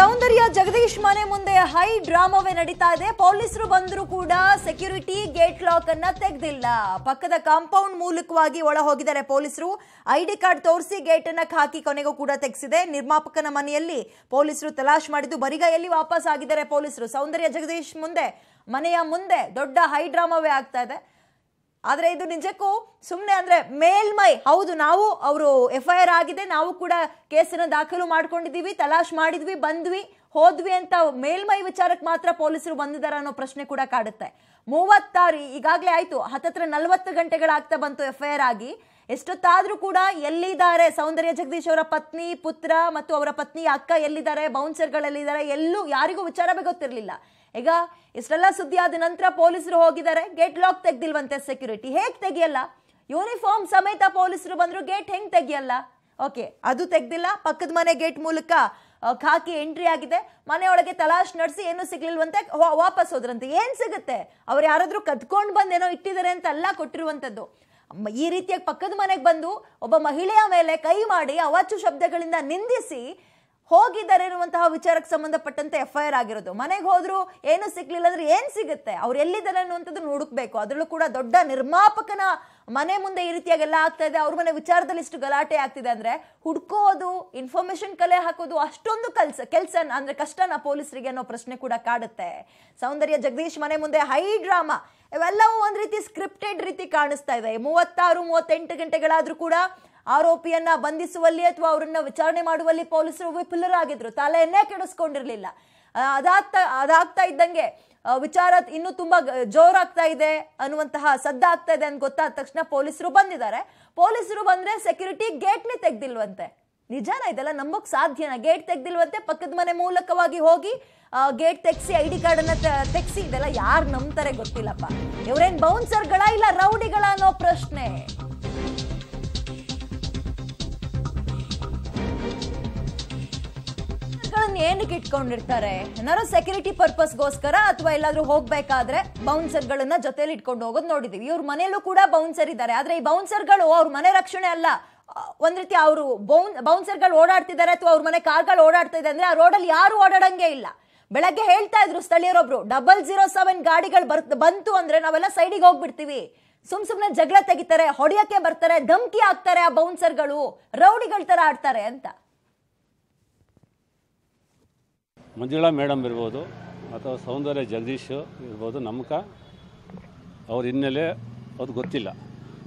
ಸೌಂದರ್ಯ ಜಗದೀಶ್ ಮನೆ ಮುಂದೆ ಹೈ ಡ್ರಾಮಾವೇ ನಡೀತಾ ಇದೆ ಪೊಲೀಸರು ಬಂದರೂ ಕೂಡ ಸೆಕ್ಯೂರಿಟಿ ಗೇಟ್ ಲಾಕ್ ಅನ್ನ ತೆಗೆದಿಲ್ಲ ಪಕ್ಕದ ಕಾಂಪೌಂಡ್ ಮೂಲಕವಾಗಿ ಒಳ ಹೋಗಿದ್ದಾರೆ ಪೊಲೀಸರು ಐಡಿ ಕಾರ್ಡ್ ತೋರಿಸಿ ಗೇಟ್ ಅನ್ನ ಹಾಕಿ ಕೊನೆಗೂ ಕೂಡ ತೆಗೆಸಿದೆ ನಿರ್ಮಾಪಕನ ಮನೆಯಲ್ಲಿ ಪೊಲೀಸರು ತಲಾಶ್ ಮಾಡಿದ್ದು ಬರಿಗೈಯಲ್ಲಿ ವಾಪಸ್ ಆಗಿದ್ದಾರೆ ಪೊಲೀಸರು ಸೌಂದರ್ಯ ಜಗದೀಶ್ ಮುಂದೆ ಮನೆಯ ಮುಂದೆ ದೊಡ್ಡ ಹೈ ಡ್ರಾಮಾವೇ ಆಗ್ತಾ ಇದೆ ಆದರೆ ಇದು ನಿಜಕ್ಕೂ ಸುಮ್ಮನೆ ಅಂದರೆ ಮೇಲ್ಮೈ ಹೌದು ನಾವು ಅವರು ಎಫ್ ಐ ಆರ್ ಆಗಿದೆ ನಾವು ಕೂಡ ಕೇಸನ್ನು ದಾಖಲು ಮಾಡ್ಕೊಂಡಿದ್ದೀವಿ ತಲಾಶ್ ಮಾಡಿದ್ವಿ ಬಂದ್ವಿ ಹೋದ್ವಿ ಅಂತ ಮೇಲ್ಮೈ ವಿಚಾರಕ್ಕೆ ಮಾತ್ರ ಪೊಲೀಸರು ಬಂದಿದ್ದಾರೆ ಅನ್ನೋ ಪ್ರಶ್ನೆ ಕೂಡ ಕಾಡುತ್ತೆ ಮೂವತ್ತಾರು ಈಗಾಗಲೇ ಆಯಿತು ಹತ್ತತ್ರ ನಲವತ್ತು ಗಂಟೆಗಳಾಗ್ತಾ ಬಂತು ಎಫ್ ಐ ಆರ್ ಆಗಿ ಎಷ್ಟೊತ್ತಾದರೂ ಕೂಡ ಎಲ್ಲಿದ್ದಾರೆ ಸೌಂದರ್ಯ ಜಗದೀಶ್ ಅವರ ಪತ್ನಿ ಪುತ್ರ ಮತ್ತು ಅವರ ಪತ್ನಿ ಅಕ್ಕ ಎಲ್ಲಿದ್ದಾರೆ ಬೌನ್ಸರ್ಗಳಲ್ಲಿದ್ದಾರೆ ಎಲ್ಲೂ ಯಾರಿಗೂ ವಿಚಾರವೇ ಗೊತ್ತಿರಲಿಲ್ಲ ಈಗ ಇಷ್ಟೆಲ್ಲ ಸುದ್ದಿ ಆದ ನಂತರ ಪೊಲೀಸರು ಹೋಗಿದ್ದಾರೆ ಗೇಟ್ ಲಾಕ್ ತೆಗ್ದಿಲ್ವಂತೆ ಸೆಕ್ಯೂರಿಟಿ ಹೇಗೆ ತೆಗಿಯಲ್ಲ ಯೂನಿಫಾರ್ಮ್ ಸಮೇತ ಪೊಲೀಸರು ಬಂದರು ಗೇಟ್ ಹೆಂಗೆ ತೆಗಿಯಲ್ಲ ಓಕೆ ಅದು ತೆಗ್ದಿಲ್ಲ ಪಕ್ಕದ ಮನೆ ಗೇಟ್ ಮೂಲಕ ಖಾಕಿ ಎಂಟ್ರಿ ಆಗಿದೆ ಮನೆಯೊಳಗೆ ತಲಾಶ್ ನಡೆಸಿ ಏನೂ ಸಿಗ್ಲಿಲ್ವಂತೆ ವಾಪಸ್ ಹೋದ್ರಂತೆ ಏನು ಸಿಗುತ್ತೆ ಅವ್ರು ಯಾರಾದರೂ ಕದ್ಕೊಂಡು ಬಂದು ಏನೋ ಇಟ್ಟಿದ್ದಾರೆ ಅಂತ ಕೊಟ್ಟಿರುವಂಥದ್ದು ಈ ರೀತಿಯಾಗಿ ಪಕ್ಕದ ಮನೆಗೆ ಬಂದು ಒಬ್ಬ ಮಹಿಳೆಯ ಮೇಲೆ ಕೈ ಮಾಡಿ ಅವಾಚು ಶಬ್ದಗಳಿಂದ ನಿಂದಿಸಿ ಹೋಗಿದ್ದಾರೆ ಅನ್ನುವಂತಹ ವಿಚಾರಕ್ಕೆ ಸಂಬಂಧಪಟ್ಟಂತೆ ಎಫ್ ಐ ಆರ್ ಆಗಿರೋದು ಮನೆಗೆ ಹೋದ್ರು ಏನು ಸಿಗ್ಲಿಲ್ಲ ಅಂದ್ರೆ ಏನು ಸಿಗುತ್ತೆ ಅವ್ರು ಎಲ್ಲಿದ್ದಾರೆ ಅನ್ನುವಂಥದ್ದು ಹುಡುಕ್ಬೇಕು ಅದರಲ್ಲೂ ಕೂಡ ದೊಡ್ಡ ನಿರ್ಮಾಪಕನ ಮನೆ ಮುಂದೆ ಈ ರೀತಿಯಾಗೆಲ್ಲ ಆಗ್ತಾ ಇದೆ ಅವ್ರ ಮನೆ ವಿಚಾರದಲ್ಲಿ ಇಷ್ಟು ಗಲಾಟೆ ಆಗ್ತಿದೆ ಅಂದ್ರೆ ಹುಡ್ಕೋದು ಇನ್ಫಾರ್ಮೇಶನ್ ಕಲೆ ಹಾಕೋದು ಅಷ್ಟೊಂದು ಕೆಲಸ ಕೆಲಸ ಅಂದ್ರೆ ಕಷ್ಟನ ಪೊಲೀಸರಿಗೆ ಅನ್ನೋ ಪ್ರಶ್ನೆ ಕೂಡ ಕಾಡುತ್ತೆ ಸೌಂದರ್ಯ ಜಗದೀಶ್ ಮನೆ ಮುಂದೆ ಹೈ ಡ್ರಾಮಾ ಇವೆಲ್ಲವೂ ಒಂದು ರೀತಿ ಸ್ಕ್ರಿಪ್ಟೆಡ್ ರೀತಿ ಕಾಣಿಸ್ತಾ ಇದೆ ಮೂವತ್ತಾರು ಮೂವತ್ತೆಂಟು ಗಂಟೆಗಳಾದ್ರೂ ಕೂಡ ಆರೋಪಿಯನ್ನ ಬಂಧಿಸುವಲ್ಲಿ ಅಥವಾ ಅವರನ್ನ ವಿಚಾರಣೆ ಮಾಡುವಲ್ಲಿ ಪೊಲೀಸರು ವಿಫಲರಾಗಿದ್ರು ತಲೆಯನ್ನೇ ಕೆಡಿಸ್ಕೊಂಡಿರ್ಲಿಲ್ಲ ಅದಾಗ್ತಾ ಅದಾಗ್ತಾ ಇದ್ದಂಗೆ ವಿಚಾರ ಇನ್ನೂ ತುಂಬಾ ಜೋರಾಗ್ತಾ ಇದೆ ಅನ್ನುವಂತಹ ಸದ್ದಾಗ್ತಾ ಇದೆ ಅಂತ ಗೊತ್ತಾದ ತಕ್ಷಣ ಪೊಲೀಸರು ಬಂದಿದ್ದಾರೆ ಪೊಲೀಸರು ಬಂದ್ರೆ ಸೆಕ್ಯೂರಿಟಿ ಗೇಟ್ನೇ ತೆಗ್ದಿಲ್ವಂತೆ ನಿಜಾನ ಇದೆಲ್ಲ ನಂಬಕ್ ಸಾಧ್ಯನ ಗೇಟ್ ತೆಗ್ದಿಲ್ವಂತೆ ಪಕ್ಕದ ಮನೆ ಮೂಲಕವಾಗಿ ಹೋಗಿ ಗೇಟ್ ತೆಗ್ಸಿ ಐ ಡಿ ಕಾರ್ಡ್ ಅನ್ನ ತೆಗ್ಸಿ ಇದೆಲ್ಲ ಯಾರು ನಂಬ್ತಾರೆ ಗೊತ್ತಿಲ್ಲಪ್ಪ ಇವರೇನ್ ಬೌನ್ಸರ್ಗಳ ಇಲ್ಲ ರೌಡಿಗಳ ಅನ್ನೋ ಪ್ರಶ್ನೆ ಏನಕ್ಕೆ ಇಟ್ಕೊಂಡಿರ್ತಾರೆ ಏನಾದ್ರು ಸೆಕ್ಯೂರಿಟಿ ಪರ್ಪಸ್ಗೋಸ್ಕರ ಅಥವಾ ಎಲ್ಲಾದ್ರೂ ಹೋಗ್ಬೇಕಾದ್ರೆ ಬೌನ್ಸರ್ ಗಳನ್ನ ಜೊತೆಲಿ ಇಟ್ಕೊಂಡು ಹೋಗೋದು ನೋಡಿದೀವಿ ಇವ್ರ ಮನೆಯಲ್ಲೂ ಕೂಡ ಬೌನ್ಸರ್ ಇದ್ದಾರೆ ಆದ್ರೆ ಈ ಬೌನ್ಸರ್ ಗಳು ಅವ್ರ ಮನೆ ರಕ್ಷಣೆ ಅಲ್ಲ ಒಂದ್ ರೀತಿ ಅವರು ಬೌನ್ ಗಳು ಓಡಾಡ್ತಿದ್ದಾರೆ ಅಥವಾ ಅವ್ರ ಮನೆ ಕಾರ್ಗಳು ಓಡಾಡ್ತಾ ಇದೆ ಅಂದ್ರೆ ಆ ರೋಡಲ್ಲಿ ಯಾರು ಓಡಾಡಂಗೆ ಇಲ್ಲ ಬೆಳಗ್ಗೆ ಹೇಳ್ತಾ ಇದ್ರು ಸ್ಥಳೀಯರೊಬ್ರು ಡಬಲ್ ಜೀರೋ ಸೆವೆನ್ ಗಾಡಿಗಳು ಬರ್ ಬಂತು ಅಂದ್ರೆ ನಾವೆಲ್ಲ ಸೈಡಿಗೆ ಹೋಗ್ಬಿಡ್ತೀವಿ ಸುಮ್ ಸುಮ್ನೆ ಜಗಳ ತೆಗಿತಾರೆ ಹೊಡೆಯಕ್ಕೆ ಬರ್ತಾರೆ ಧಮಕಿ ಹಾಕ್ತಾರೆ ಆ ಬೌನ್ಸರ್ ಗಳು ರೌಡಿಗಳ ತರ ಆಡ್ತಾರೆ ಅಂತ ಮಂಜುಳಾ ಮೇಡಮ್ ಇರ್ಬೋದು ಅಥವಾ ಸೌಂದರ್ಯ ಜಗದೀಶ್ ಇರ್ಬೋದು ನಮ್ಕ ಅವ್ರ ಹಿನ್ನೆಲೆ ಅದು ಗೊತ್ತಿಲ್ಲ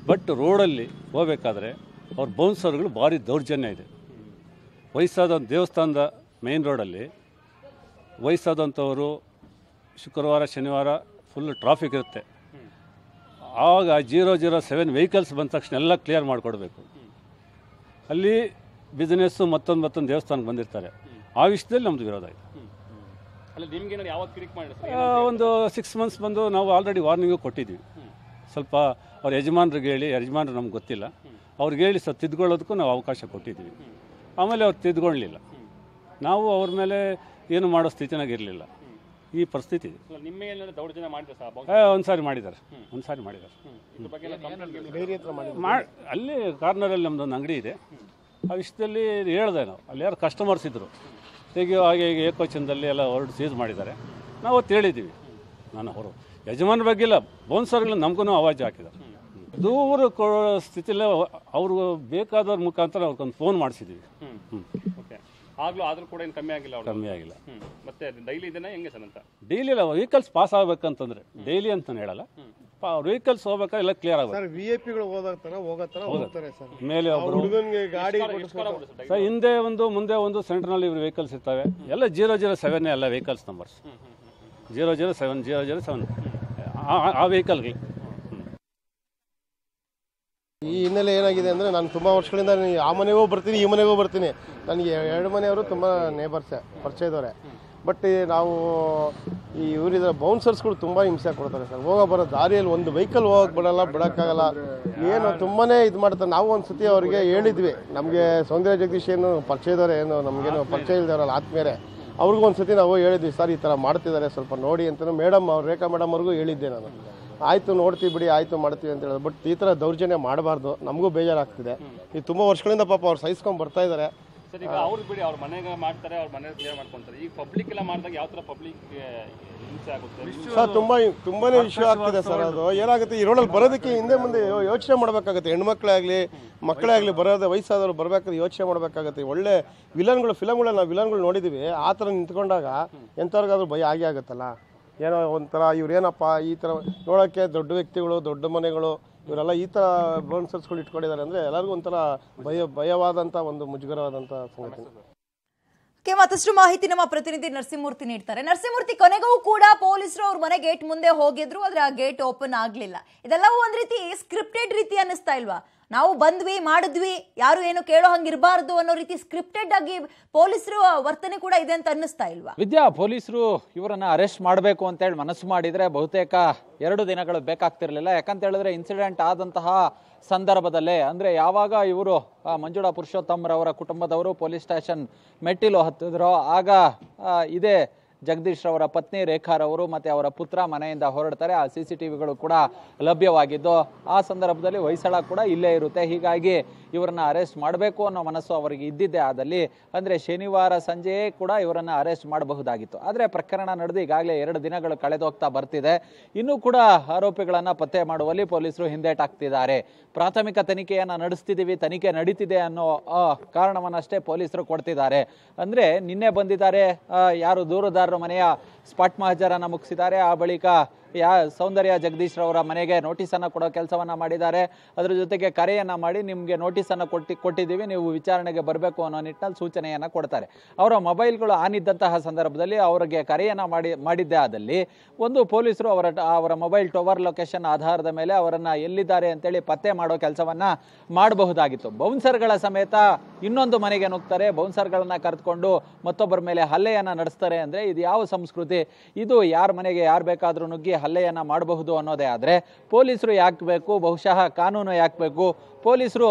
ಬಟ್ ರೋಡಲ್ಲಿ ಹೋಗಬೇಕಾದ್ರೆ ಅವ್ರ ಬೌನ್ಸರ್ಗಳು ಭಾರಿ ದೌರ್ಜನ್ಯ ಇದೆ ವಯಸ್ಸಾದ ದೇವಸ್ಥಾನದ ಮೇನ್ ರೋಡಲ್ಲಿ ವಯಸ್ಸಾದಂಥವರು ಶುಕ್ರವಾರ ಶನಿವಾರ ಫುಲ್ ಟ್ರಾಫಿಕ್ ಇರುತ್ತೆ ಆವಾಗ ಜೀರೋ ಜೀರೋ ಸೆವೆನ್ ವೆಹಿಕಲ್ಸ್ ಬಂದ ತಕ್ಷಣ ಎಲ್ಲ ಕ್ಲಿಯರ್ ಮಾಡಿಕೊಡ್ಬೇಕು ಅಲ್ಲಿ ಬಿಸ್ನೆಸ್ಸು ಮತ್ತೊಂದು ಮತ್ತೊಂದು ದೇವಸ್ಥಾನಕ್ಕೆ ಬಂದಿರ್ತಾರೆ ಆ ವಿಷಯದಲ್ಲಿ ನಮ್ದು ವಿರೋಧ ಇದೆ ಒಂದು ಸಿಕ್ಸ್ ಮಂತ್ಸ್ ಬಂದು ನಾವು ಆಲ್ರೆಡಿ ವಾರ್ನಿಂಗು ಕೊಟ್ಟಿದ್ವಿ ಸ್ವಲ್ಪ ಅವ್ರ ಯಜಮಾನ್ರಿಗೆ ಹೇಳಿ ಯಜಮಾನ್ರು ನಮ್ಗೆ ಗೊತ್ತಿಲ್ಲ ಅವ್ರಿಗೆ ಹೇಳಿ ಸರ್ ತಿದ್ಕೊಳ್ಳೋದಕ್ಕೂ ನಾವು ಅವಕಾಶ ಕೊಟ್ಟಿದ್ದೀವಿ ಆಮೇಲೆ ಅವ್ರು ತಿದ್ಕೊಳ್ಳಲಿಲ್ಲ ನಾವು ಅವ್ರ ಮೇಲೆ ಏನು ಮಾಡೋ ಇರಲಿಲ್ಲ ಈ ಪರಿಸ್ಥಿತಿ ಒಂದ್ಸಾರಿ ಮಾಡಿದ್ದಾರೆ ಒಂದ್ಸಾರಿ ಮಾಡಿದ್ದಾರೆ ಅಲ್ಲಿ ಕಾರ್ನರಲ್ಲಿ ನಮ್ಮದೊಂದು ಅಂಗಡಿ ಇದೆ ಆ ವಿಷಯದಲ್ಲಿ ಹೇಳ್ದೆ ನಾವು ಅಲ್ಲಿ ಯಾರು ಕಸ್ಟಮರ್ಸ್ ಇದ್ರು ಈಗ ಹಾಗೆ ಈಗ ಏಕವಚನದಲ್ಲಿ ಎಲ್ಲ ಹೊರಡು ಸೀಸ್ ಮಾಡಿದ್ದಾರೆ ನಾವು ಅವತ್ತು ನಾನು ಅವರು ಯಜಮಾನ್ ಬಗ್ಗೆ ಇಲ್ಲ ಬೋನ್ಸರ್ಗಳು ನಮಗೂ ಅವಾಜ್ ಹಾಕಿದ್ದಾರೆ ದೂರ ಕೊಡೋ ಸ್ಥಿತಿಯಲ್ಲೇ ಅವ್ರಿಗೆ ಬೇಕಾದವ್ರ ಮುಖಾಂತರ ಅವ್ರಿಗೊಂದು ಫೋನ್ ಮಾಡಿಸಿದ್ವಿ ಓಕೆ ಆಗಲೂ ಆದರೂ ಕೂಡ ಏನು ಕಮ್ಮಿ ಆಗಿಲ್ಲ ಕಮ್ಮಿ ಆಗಿಲ್ಲ ಮತ್ತೆ ಡೈಲಿ ಇದನ್ನ ಹೆಂಗೆ ಸರ್ ಅಂತ ಡೈಲಿ ಇಲ್ಲ ವೆಹಿಕಲ್ಸ್ ಪಾಸ್ ಆಗಬೇಕಂತಂದ್ರೆ ಡೈಲಿ ಅಂತ ಹೇಳಲ್ಲ ವೆಹಿಕಲ್ಸ್ ಹೋಗ್ಬೇಕಾ ಎಲ್ಲ ಕ್ಲಿಯರ್ ಆಗುತ್ತೆ ಸರ್ ಸರ್ ಹಿಂದೆ ಒಂದು ಮುಂದೆ ಒಂದು ಸೆಂಟರ್ನಲ್ಲಿ ಇವ್ರು ವೆಹಿಕಲ್ಸ್ ಇರ್ತವೆ ಎಲ್ಲ ಜೀರೋ ಜೀರೋ ಸೆವೆನ್ ಎಲ್ಲ vehicles numbers zero zero seven zero zero seven ಆ ವೆಹಿಕಲ್ಗೆ ಈ ಹಿನ್ನೆಲೆ ಏನಾಗಿದೆ ಅಂದರೆ ನಾನು ತುಂಬ ವರ್ಷಗಳಿಂದ ಆ ಮನೆಗೂ ಬರ್ತೀನಿ ಈ ಮನೆಗೂ ಬರ್ತೀನಿ ನನಗೆ ಎರಡು ಮನೆಯವರು ತುಂಬ ನೇಬರ್ಸೆ ಪರಿಚಯದವರೇ ಬಟ್ ನಾವು ಈ ಇವರಿದ್ರ ಬೌನ್ಸರ್ಸ್ಗಳು ತುಂಬ ಹಿಂಸೆ ಕೊಡ್ತಾರೆ ಸರ್ ಹೋಗೋ ಬರೋ ದಾರಿಯಲ್ಲಿ ಒಂದು ವೆಹಿಕಲ್ ಹೋಗಕ್ಕೆ ಬಿಡಲ್ಲ ಬಿಡೋಕ್ಕಾಗಲ್ಲ ಏನು ತುಂಬಾ ಇದು ಮಾಡ್ತಾರೆ ನಾವು ಒಂದು ಸತಿ ಅವರಿಗೆ ಹೇಳಿದ್ವಿ ನಮಗೆ ಸೌಂದರ್ಯ ಜಗದೀಶ್ ಏನು ಪರಿಚಯದವ್ರೆ ಏನು ನಮಗೇನು ಪರಿಚಯ ಇಲ್ಲದವರಲ್ಲ ಆತ್ಮೇಲೆ ಅವ್ರಿಗೂ ಒಂದು ಸತಿ ನಾವು ಹೇಳಿದ್ವಿ ಸರ್ ಈ ಥರ ಮಾಡ್ತಿದ್ದಾರೆ ಸ್ವಲ್ಪ ನೋಡಿ ಅಂತಲೂ ಮೇಡಮ್ ಅವ್ರು ರೇಖಾ ಮೇಡಮ್ ಅವ್ರಿಗೂ ಹೇಳಿದ್ದೆ ನಾನು ಆಯಿತು ನೋಡ್ತೀವಿ ಬಿಡಿ ಆಯಿತು ಮಾಡ್ತೀವಿ ಅಂತ ಹೇಳೋದು ಬಟ್ ಈ ಥರ ದೌರ್ಜನ್ಯ ಮಾಡಬಾರ್ದು ನಮಗೂ ಬೇಜಾರಾಗ್ತಿದೆ ಈ ತುಂಬ ವರ್ಷಗಳಿಂದ ಪಾಪ ಅವ್ರು ಸಹಿಸ್ಕೊಂಡು ಬರ್ತಾ ಇದ್ದಾರೆ ಸರ್ ಬಿಡಿ ಮನೆಗೆ ಮಾಡ್ತಾರೆ ಕ್ಲಿಯರ್ ಪಬ್ಲಿಕ್ ಮಾಡಿದಾಗ ತುಂಬಾನೇ ವಿಷಯ ಆಗ್ತಿದೆ ಸರ್ ಅದು ಏನಾಗುತ್ತೆ ಈ ರೋಡಲ್ಲಿ ಬರೋದಕ್ಕೆ ಹಿಂದೆ ಮುಂದೆ ಯೋಚನೆ ಮಾಡ್ಬೇಕಾಗತ್ತೆ ಹೆಣ್ಮಕ್ಳೇ ಆಗಲಿ ಮಕ್ಕಳೇ ಆಗಲಿ ಬರೋದ ವಯಸ್ಸಾದವ್ರು ಬರಬೇಕಾದ್ರೆ ಯೋಚನೆ ಮಾಡ್ಬೇಕಾಗತ್ತೆ ಒಳ್ಳೆ ವಿಲನ್ಗಳು ಫಿಲಮ್ಗಳು ನಾವು ವಿಲನ್ಗಳು ನೋಡಿದ್ದೀವಿ ಆ ಥರ ನಿಂತ್ಕೊಂಡಾಗ ಎಂಥವ್ರಿಗಾದ್ರೂ ಭಯ ಆಗಿ ಆಗುತ್ತಲ್ಲ ಏನೋ ಒಂಥರ ಇವ್ರೇನಪ್ಪ ಈ ಥರ ನೋಡೋಕ್ಕೆ ದೊಡ್ಡ ವ್ಯಕ್ತಿಗಳು ದೊಡ್ಡ ಮನೆಗಳು ಇವರೆಲ್ಲ ಈ ಥರ ಬೌನ್ಸರ್ಸ್ಗಳು ಇಟ್ಕೊಂಡಿದ್ದಾರೆ ಅಂದರೆ ಎಲ್ಲರಿಗೂ ಒಂಥರ ಭಯ ಭಯವಾದಂಥ ಒಂದು ಮುಜುಗರವಾದಂಥ ಸಂಗತಿ ಓಕೆ ಮತ್ತಷ್ಟು ಮಾಹಿತಿ ನಮ್ಮ ಪ್ರತಿನಿಧಿ ನರಸಿಂಹಮೂರ್ತಿ ನೀಡ್ತಾರೆ ನರಸಿಂಹಮೂರ್ತಿ ಕೊನೆಗೂ ಕೂಡ ಪೊಲೀಸರು ಅವ್ರ ಮನೆ ಗೇಟ್ ಮುಂದೆ ಹೋಗಿದ್ರು ಆದ್ರೆ ಆ ಗೇಟ್ ಓಪನ್ ಆಗ್ಲಿಲ್ಲ ಇದೆಲ್ಲವೂ ಒಂದ್ ರೀತಿ ಸ್ಕ್ರಿಪ್ಟೆಡ್ ರೀತಿ ಅನ್ನಿಸ್ತಾ ಇಲ್ವಾ ನಾವು ಬಂದ್ವಿ ಮಾಡಿದ್ವಿ ಯಾರು ಏನು ಕೇಳೋ ಹಂಗಿರಬಾರ್ದು ಅನ್ನೋ ರೀತಿ ಸ್ಕ್ರಿಪ್ಟೆಡ್ ಆಗಿ ಪೊಲೀಸರು ವರ್ತನೆ ಕೂಡ ಇದೆ ಅಂತ ಅನ್ನಿಸ್ತಾ ಇಲ್ವಾ ವಿದ್ಯಾ ಪೊಲೀಸರು ಇವರನ್ನ ಅರೆಸ್ಟ್ ಮಾಡಬೇಕು ಅಂತ ಹೇಳಿ ಮನಸ್ಸು ಮಾಡಿದ್ರೆ ಬಹುತೇಕ ಎರಡು ದಿನಗಳು ಬೇಕಾಗ್ತಿರ್ಲಿಲ್ಲ ಯಾಕಂತ ಹೇಳಿದ್ರೆ ಇನ್ಸಿಡೆಂಟ್ ಆದಂತಹ ಸಂದರ್ಭದಲ್ಲೇ ಅಂದ್ರೆ ಯಾವಾಗ ಇವರು ಮಂಜುಳಾ ಪುರುಷೋತ್ತಮ್ರವರ ಕುಟುಂಬದವರು ಪೊಲೀಸ್ ಸ್ಟೇಷನ್ ಮೆಟ್ಟಿಲು ಹತ್ತಿದ್ರು ಆಗ ಇದೇ ಜಗದೀಶ್ ರವರ ಪತ್ನಿ ರೇಖಾರವರು ಮತ್ತು ಅವರ ಪುತ್ರ ಮನೆಯಿಂದ ಹೊರಡ್ತಾರೆ ಆ ಸಿ ಸಿ ಟಿ ವಿಗಳು ಕೂಡ ಲಭ್ಯವಾಗಿದ್ದು ಆ ಸಂದರ್ಭದಲ್ಲಿ ಹೊಯ್ಸಳ ಕೂಡ ಇಲ್ಲೇ ಇರುತ್ತೆ ಹೀಗಾಗಿ ಇವರನ್ನ ಅರೆಸ್ಟ್ ಮಾಡಬೇಕು ಅನ್ನೋ ಮನಸ್ಸು ಅವರಿಗೆ ಇದ್ದಿದ್ದೆ ಆದಲ್ಲಿ ಅಂದರೆ ಶನಿವಾರ ಸಂಜೆಯೇ ಕೂಡ ಇವರನ್ನ ಅರೆಸ್ಟ್ ಮಾಡಬಹುದಾಗಿತ್ತು ಆದರೆ ಪ್ರಕರಣ ನಡೆದು ಈಗಾಗಲೇ ಎರಡು ದಿನಗಳು ಕಳೆದೋಗ್ತಾ ಬರ್ತಿದೆ ಇನ್ನೂ ಕೂಡ ಆರೋಪಿಗಳನ್ನು ಪತ್ತೆ ಮಾಡುವಲ್ಲಿ ಪೊಲೀಸರು ಹಿಂದೇಟಾಕ್ತಿದ್ದಾರೆ ಪ್ರಾಥಮಿಕ ತನಿಖೆಯನ್ನು ನಡೆಸ್ತಿದ್ದೀವಿ ತನಿಖೆ ನಡೀತಿದೆ ಅನ್ನೋ ಕಾರಣವನ್ನಷ್ಟೇ ಪೊಲೀಸರು ಕೊಡ್ತಿದ್ದಾರೆ ಅಂದರೆ ನಿನ್ನೆ ಬಂದಿದ್ದಾರೆ ಯಾರು ದೂರದಾರ మనయ స్పాట్ మహజరాన ముక్సిదార ఆబలిక ಯಾ ಸೌಂದರ್ಯ ಜಗದೀಶ್ ರವರ ಮನೆಗೆ ನೋಟಿಸನ್ನು ಕೊಡೋ ಕೆಲಸವನ್ನು ಮಾಡಿದ್ದಾರೆ ಅದರ ಜೊತೆಗೆ ಕರೆಯನ್ನು ಮಾಡಿ ನಿಮಗೆ ನೋಟಿಸನ್ನು ಕೊಟ್ಟು ಕೊಟ್ಟಿದ್ದೀವಿ ನೀವು ವಿಚಾರಣೆಗೆ ಬರಬೇಕು ಅನ್ನೋ ನಿಟ್ಟಿನಲ್ಲಿ ಸೂಚನೆಯನ್ನು ಕೊಡ್ತಾರೆ ಅವರ ಮೊಬೈಲ್ಗಳು ಆನಿದ್ದಂತಹ ಸಂದರ್ಭದಲ್ಲಿ ಅವರಿಗೆ ಕರೆಯನ್ನು ಮಾಡಿ ಮಾಡಿದ್ದೇ ಆದಲ್ಲಿ ಒಂದು ಪೊಲೀಸರು ಅವರ ಅವರ ಮೊಬೈಲ್ ಟವರ್ ಲೊಕೇಶನ್ ಆಧಾರದ ಮೇಲೆ ಅವರನ್ನು ಎಲ್ಲಿದ್ದಾರೆ ಅಂತೇಳಿ ಪತ್ತೆ ಮಾಡೋ ಕೆಲಸವನ್ನು ಮಾಡಬಹುದಾಗಿತ್ತು ಬೌನ್ಸರ್ಗಳ ಸಮೇತ ಇನ್ನೊಂದು ಮನೆಗೆ ನುಗ್ತಾರೆ ಬೌನ್ಸರ್ಗಳನ್ನು ಕರೆದುಕೊಂಡು ಮತ್ತೊಬ್ಬರ ಮೇಲೆ ಹಲ್ಲೆಯನ್ನು ನಡೆಸ್ತಾರೆ ಅಂದರೆ ಇದು ಯಾವ ಸಂಸ್ಕೃತಿ ಇದು ಯಾರ ಮನೆಗೆ ಯಾರು ಬೇಕಾದರೂ ನುಗ್ಗಿ ಹಲ್ಲೆಯನ್ನು ಮಾಡಬಹುದು ಅನ್ನೋದೇ ಆದರೆ ಪೊಲೀಸರು ಯಾಕೆ ಬೇಕು ಬಹುಶಃ ಕಾನೂನು ಯಾಕೆ ಬೇಕು ಪೊಲೀಸರು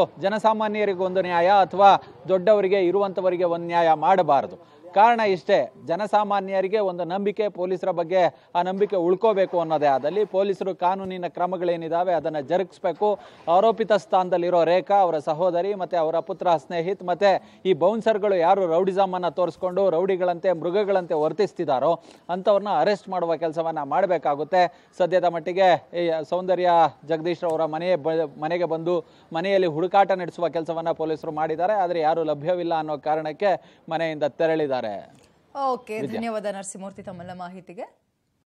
ಒಂದು ನ್ಯಾಯ ಅಥವಾ ದೊಡ್ಡವರಿಗೆ ಇರುವಂಥವರಿಗೆ ಒಂದು ನ್ಯಾಯ ಮಾಡಬಾರದು ಕಾರಣ ಇಷ್ಟೇ ಜನಸಾಮಾನ್ಯರಿಗೆ ಒಂದು ನಂಬಿಕೆ ಪೊಲೀಸರ ಬಗ್ಗೆ ಆ ನಂಬಿಕೆ ಉಳ್ಕೋಬೇಕು ಅನ್ನೋದೇ ಆದಲ್ಲಿ ಪೊಲೀಸರು ಕಾನೂನಿನ ಕ್ರಮಗಳೇನಿದ್ದಾವೆ ಅದನ್ನು ಜರುಗಿಸ್ಬೇಕು ಆರೋಪಿತ ಸ್ಥಾನದಲ್ಲಿರೋ ರೇಖಾ ಅವರ ಸಹೋದರಿ ಮತ್ತು ಅವರ ಪುತ್ರ ಸ್ನೇಹಿತ್ ಮತ್ತು ಈ ಬೌನ್ಸರ್ಗಳು ಯಾರು ರೌಡಿಸಮನ್ನು ತೋರಿಸ್ಕೊಂಡು ರೌಡಿಗಳಂತೆ ಮೃಗಗಳಂತೆ ವರ್ತಿಸ್ತಿದ್ದಾರೋ ಅಂಥವ್ರನ್ನ ಅರೆಸ್ಟ್ ಮಾಡುವ ಕೆಲಸವನ್ನು ಮಾಡಬೇಕಾಗುತ್ತೆ ಸದ್ಯದ ಮಟ್ಟಿಗೆ ಈ ಸೌಂದರ್ಯ ಜಗದೀಶ್ ಅವರ ಮನೆ ಮನೆಗೆ ಬಂದು ಮನೆಯಲ್ಲಿ ಹುಡುಕಾಟ ನಡೆಸುವ ಕೆಲಸವನ್ನು ಪೊಲೀಸರು ಮಾಡಿದ್ದಾರೆ ಆದರೆ ಯಾರೂ ಲಭ್ಯವಿಲ್ಲ ಅನ್ನೋ ಕಾರಣಕ್ಕೆ ಮನೆಯಿಂದ ತೆರಳಿದ್ದಾರೆ ಓಕೆ ಧನ್ಯವಾದ ನರಸಿಂಹಮೂರ್ತಿ ತಮ್ಮೆಲ್ಲ ಮಾಹಿತಿಗೆ